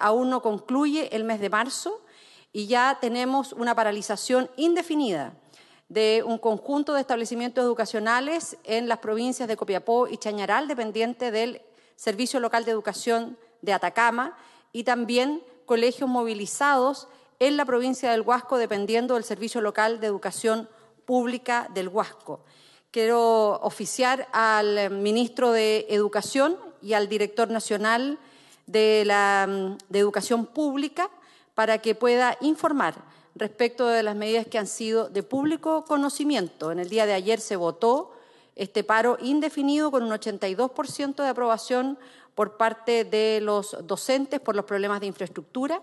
aún no concluye el mes de marzo y ya tenemos una paralización indefinida de un conjunto de establecimientos educacionales en las provincias de Copiapó y Chañaral, dependiente del Servicio Local de Educación de Atacama, y también colegios movilizados en la provincia del Huasco, dependiendo del Servicio Local de Educación Pública del Huasco. Quiero oficiar al ministro de Educación y al director nacional de la mm, de educación pública para que pueda informar respecto de las medidas que han sido de público conocimiento. En el día de ayer se votó este paro indefinido con un 82% de aprobación por parte de los docentes por los problemas de infraestructura,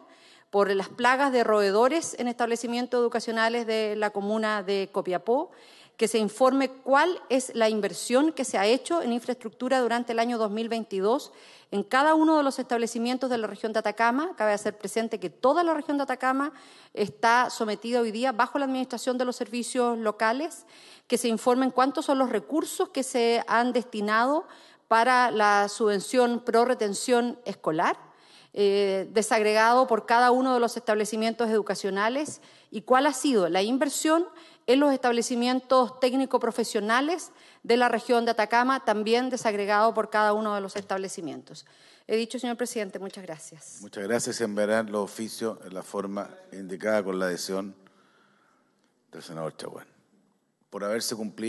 por las plagas de roedores en establecimientos educacionales de la comuna de Copiapó que se informe cuál es la inversión que se ha hecho en infraestructura durante el año 2022 en cada uno de los establecimientos de la región de Atacama. Cabe hacer presente que toda la región de Atacama está sometida hoy día bajo la administración de los servicios locales, que se informen cuántos son los recursos que se han destinado para la subvención pro retención escolar. Eh, desagregado por cada uno de los establecimientos educacionales y cuál ha sido la inversión en los establecimientos técnico-profesionales de la región de Atacama, también desagregado por cada uno de los establecimientos. He dicho, señor presidente, muchas gracias. Muchas gracias. en Enviarán los oficios en la forma indicada con la adhesión del senador Chaguán. Por haberse cumplido.